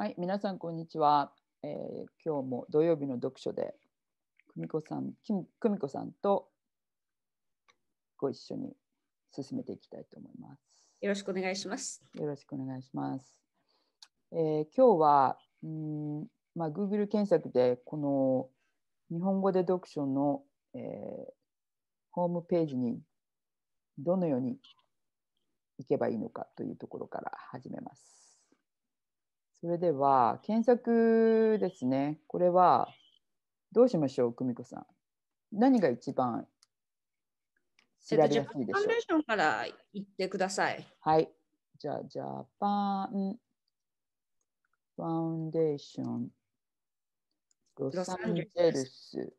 はい、皆さんこんにちは、えー、今日も土曜日の読書で久美子さん久美子さんとご一緒に進めていきたいと思います。よろしくお願いします。よろしくお願いします。えー、今日はうんまあ Google 検索でこの日本語で読書の、えー、ホームページにどのように行けばいいのかというところから始めます。それでは、検索ですね。これは、どうしましょう、久美子さん。何が一番調べやすいでしょう、ファンデーションから言ってください。はい。じゃあ、ジャパンファンデーション、ロサンゼルス。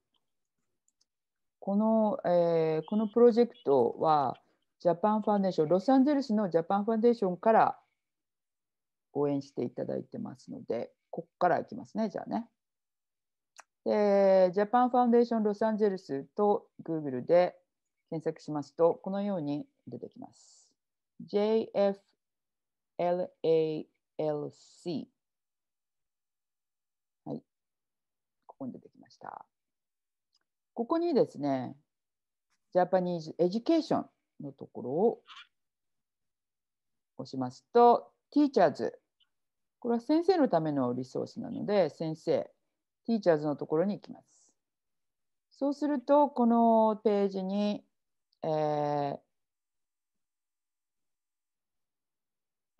この、えー、このプロジェクトは、ジャパンファンデーション、ロサンゼルスのジャパンファンデーションから応援していただいてますので、ここからいきますね、じゃあね。で、ジャパンファンデーションロサンゼルスと Google で検索しますと、このように出てきます。JFLALC。はい。ここに出てきました。ここにですね、ジャパニーズエデュケーションのところを押しますと、teachers これは先生のためのリソースなので先生 teachers のところに行きます。そうするとこのページに、えー、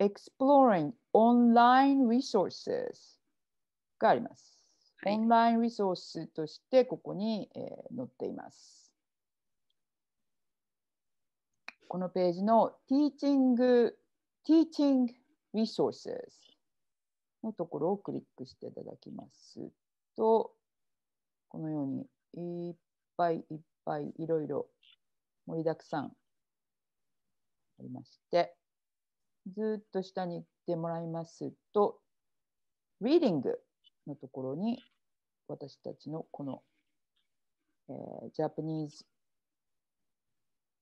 exploring online resources があります。オンラインリソースとしてここに、えー、載っています。このページの Teaching, Teaching Resources のところをクリックしていただきますと、このようにいっぱいいっぱいいろいろ盛りだくさんありまして、ずっと下に行ってもらいますと、Reading のところに私たちのこの、えー、ジャパニーズ、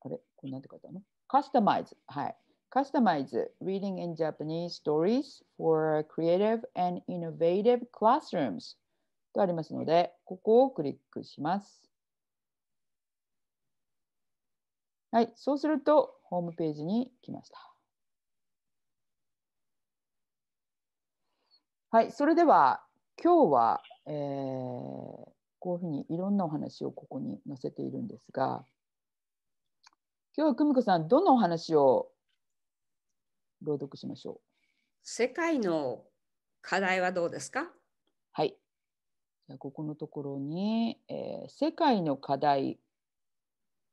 あれこれなんて書いてあるのカスタマイズ。はい。Customize Reading in Japanese Stories for Creative and Innovative Classrooms とありますので、ここをクリックします。はい、そうするとホームページに来ました。はい、それでは今日は、えー、こういうふうにいろんなお話をここに載せているんですが、今日は久美子さん、どのお話を朗読しましょう。世界の課題はどうですかはい。じゃここのところに、えー、世界の課題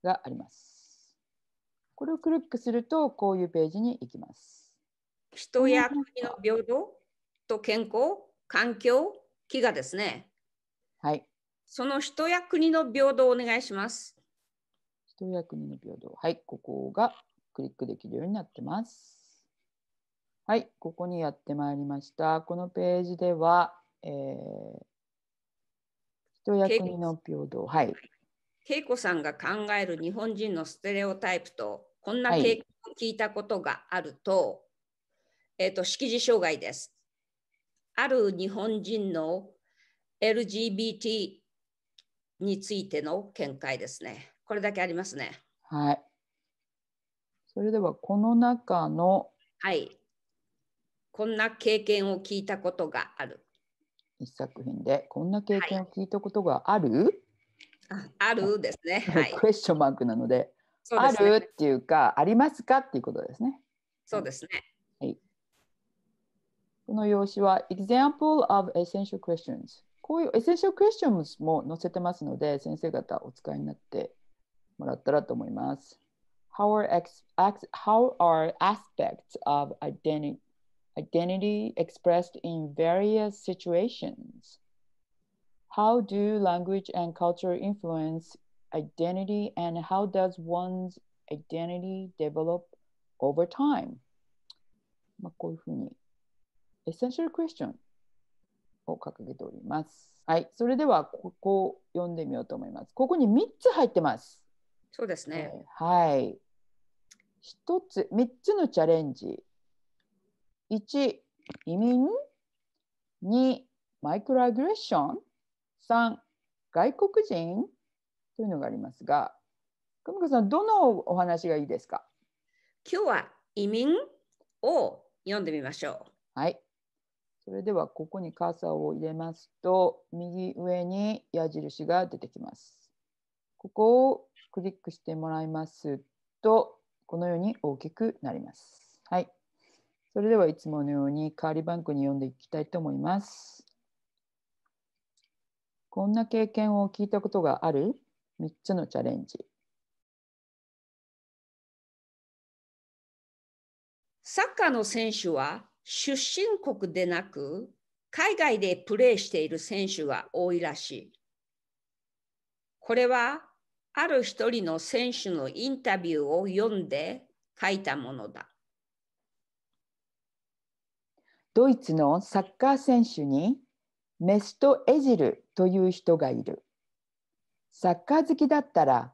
があります。これをクリックすると、こういうページに行きます。人や国の平等と健康、環境、飢餓ですね。はい。その人や国の平等をお願いします。人や国の平等。はい、ここがクリックできるようになってます。はい、ここにやってまいりました。このページでは、えー、人や国の平等。はい。恵子さんが考える日本人のステレオタイプと、こんな経験を聞いたことがあると、はい、えっ、ー、と、識字障害です。ある日本人の LGBT についての見解ですね。これだけありますね。はい。それでは、この中の、はい。こんな経験を聞いたことがある。一作品でこんな経験を聞いたことがある、はい、あるですね。はい、クエスチョンマークなので、でね、あるっていうか、ありますかっていうことですね。そうですね。はい、この用紙は Example of Essential Questions。こういう Essential Questions も載せてますので、先生方お使いになってもらったらと思います。How are, ex, ex, how are aspects of identity identity expressed in various situations. How do language and culture influence identity and how does one's identity develop over time? まあ、こういうふうに、エッセンシャルクエスチョンを掲げております。はい、それではここを読んでみようと思います。ここに3つ入ってます。そうですね。はい。1つ、3つのチャレンジ。1、移民。2、マイクロアグレッション。3、外国人というのがありますが、久美子さん、どのお話がいいですか今日は移民を読んでみましょう。はい。それではここに傘を入れますと、右上に矢印が出てきます。ここをクリックしてもらいますと、このように大きくなります。はい。それではいつものようにカーリバンクに読んでいきたいと思います。こんな経験を聞いたことがある3つのチャレンジ。サッカーの選手は出身国でなく海外でプレーしている選手が多いらしい。これはある一人の選手のインタビューを読んで書いたものだ。ドイツのサッカー選手にメスト・エジルという人がいる。サッカー好きだったら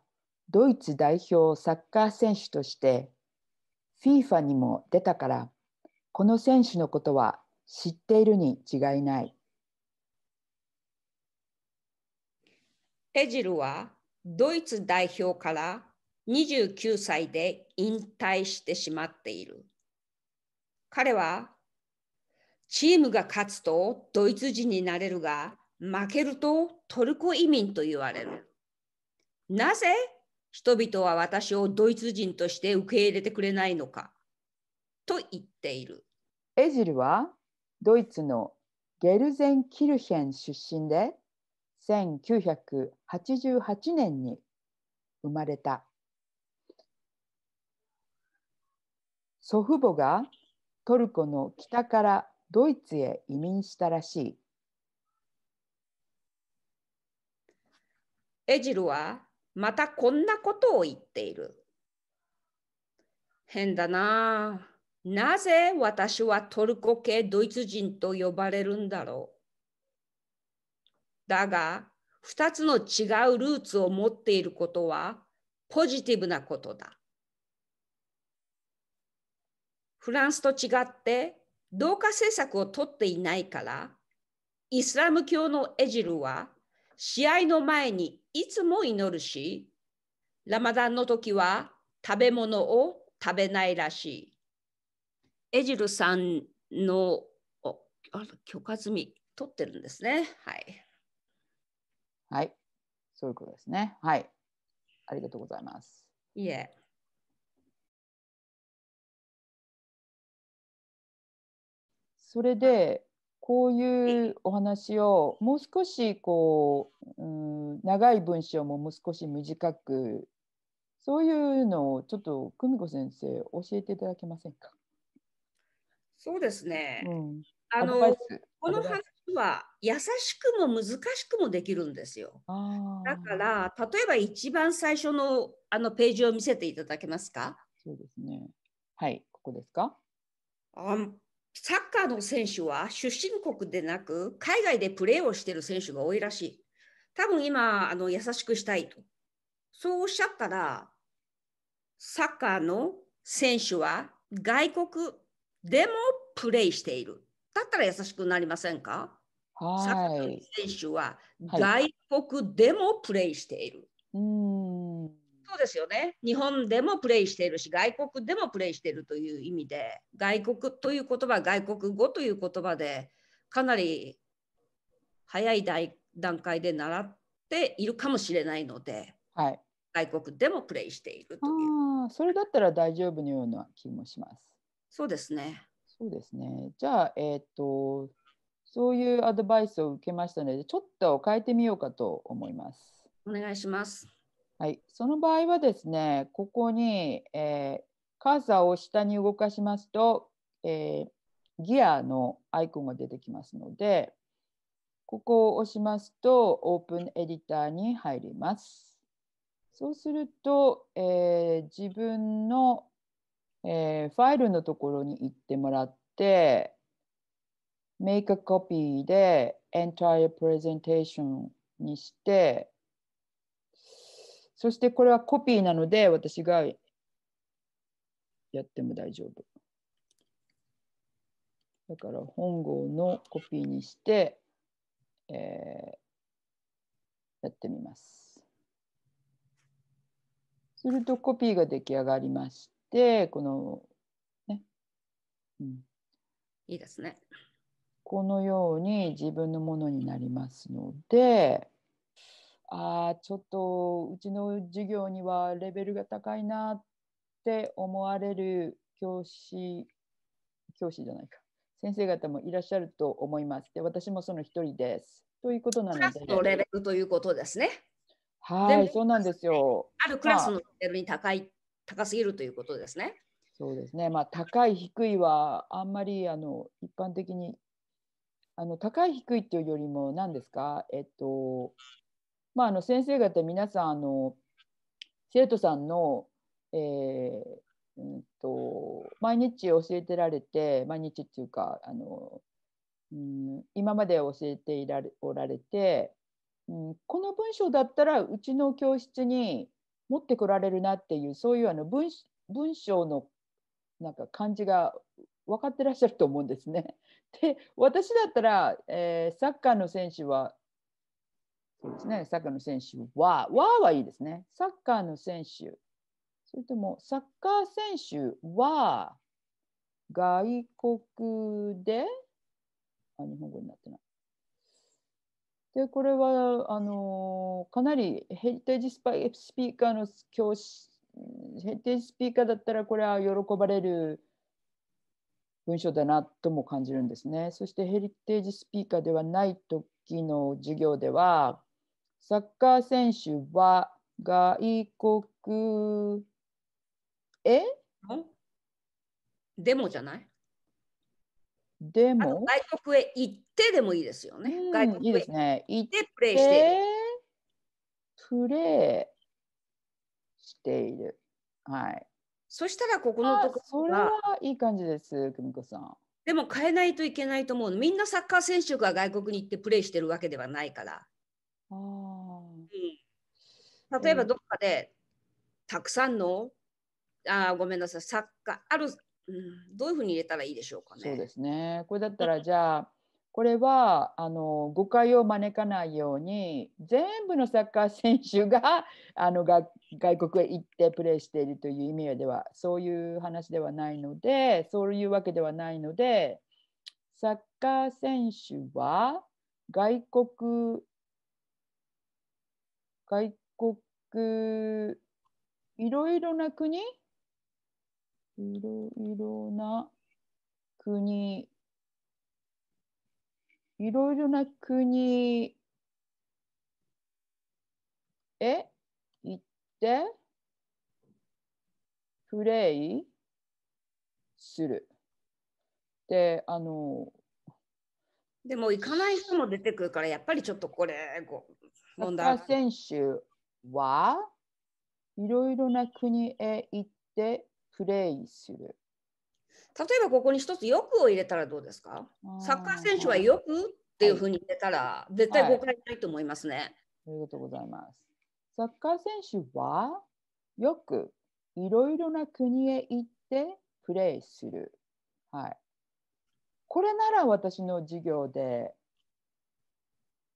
ドイツ代表サッカー選手として FIFA にも出たからこの選手のことは知っているに違いない。エジルはドイツ代表から29歳で引退してしまっている。彼はチームが勝つとドイツ人になれるが、負けるとトルコ移民と言われる。なぜ人々は私をドイツ人として受け入れてくれないのかと言っている。エジルはドイツのゲルゼンキルヘン出身で1988年に生まれた。祖父母がトルコの北からドイツへ移民したらしい。エジルはまたこんなことを言っている。変だなあ。なぜ私はトルコ系ドイツ人と呼ばれるんだろう。だが、2つの違うルーツを持っていることはポジティブなことだ。フランスと違って同化政策をとっていないから、イスラム教のエジルは試合の前にいつも祈るし、ラマダンの時は食べ物を食べないらしい。エジルさんの許可済み取ってるんですね。はい。はい。そういうことですね。はい。ありがとうございます。いえ。それでこういうお話をもう少しこう、うん、長い文章ももう少し短くそういうのをちょっと久美子先生教えていただけませんかそうですね、うん、あのこの話は優しくも難しくもできるんですよだから例えば一番最初のあのページを見せていただけますかそうですねはいここですかあサッカーの選手は出身国でなく、海外でプレーをしている選手が多いらしい。多分今、あの優しくしたいと。そうおっしゃったら、サッカーの選手は外国でもプレーしている。だったら優しくなりませんかサッカーの選手は外国でもプレーしている。はいうんそうですよね日本でもプレイしているし外国でもプレイしているという意味で外国という言葉外国語という言葉でかなり早い段階で習っているかもしれないので、はい、外国でもプレイしているというあそれだったら大丈夫のような気もします。そうですねそうですねじゃあ、えーとそういうアドバイスを受けましたのでちょっと変えてみようかと思います。お願いします。はい、その場合はですね、ここに、えー、カーサーを下に動かしますと、えー、ギアのアイコンが出てきますので、ここを押しますと、オープンエディターに入ります。そうすると、えー、自分の、えー、ファイルのところに行ってもらって、Make a copy で Entire Presentation にして、そしてこれはコピーなので私がやっても大丈夫。だから本号のコピーにして、えー、やってみます。するとコピーが出来上がりまして、この、ね。うん、いいですね。このように自分のものになりますので、あちょっとうちの授業にはレベルが高いなって思われる教師教師じゃないか先生方もいらっしゃると思いますで私もその一人ですということなのでクラスのレベルということですねはいそうなんですよあるクラスのレベルに高い、まあ、高すぎるということですねそうですねまあ高い低いはあんまりあの一般的にあの高い低いというよりも何ですかえっとまあ、あの先生方皆さんあの生徒さんの、えーうんと、毎日教えてられて毎日っていうかあの、うん、今まで教えていられおられて、うん、この文章だったらうちの教室に持ってこられるなっていうそういうあの文文章のなんか感じが分かってらっしゃると思うんですね。で私だったら、えー、サッカーの選手はそうですね、サッカーの選手は、ははいいですね。サッカーの選手。それとも、サッカー選手は、外国で、あ、日本語になってない。で、これは、あの、かなりヘリテージスパイスピーカーの教師、ヘリテージスピーカーだったら、これは喜ばれる文章だなとも感じるんですね。そして、ヘリテージスピーカーではない時の授業では、サッカー選手は外国えでもじゃないでも外国へ行ってでもいいですよね。うん、外国へ行って、プレイしている。プレイしている。はい。そしたらここのところそれはいい感じです、久美子さん。でも変えないといけないと思う。みんなサッカー選手が外国に行ってプレイしてるわけではないから。ああ。例えばどっかで、たくさんの、あごめんなさい、作家、ある、うん、どういうふうに入れたらいいでしょうかね。そうですね。これだったら、じゃあ、これはあの誤解を招かないように全部のサッカー選手が あのが外国へ行ってプレーしているという意味ではそういう話ではないのでそういうわけではないのでサッカー選手は外国外国、いろいろな国いろいろな国、いろいろな国へ行って、プレイする。で、あの、でも行かない人も出てくるから、やっぱりちょっとこれ、問題。選手、はいろいろな国へ行ってプレイする。例えばここに一つ「よく」を入れたらどうですかサッカー選手は「よく」っていうふうに入れたら絶対誤解ないと思いますね、はいはい、ありがとうございます。サッカー選手はよくいろいろな国へ行ってプレイする。はい。これなら私の授業で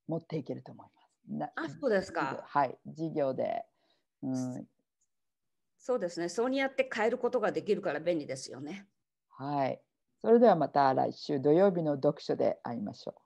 持っていけると思います。なあそうですか。はい、授業で。うん、そうですね、そうにやって変えることができるから便利ですよね。はい、それではまた来週土曜日の読書で会いましょう。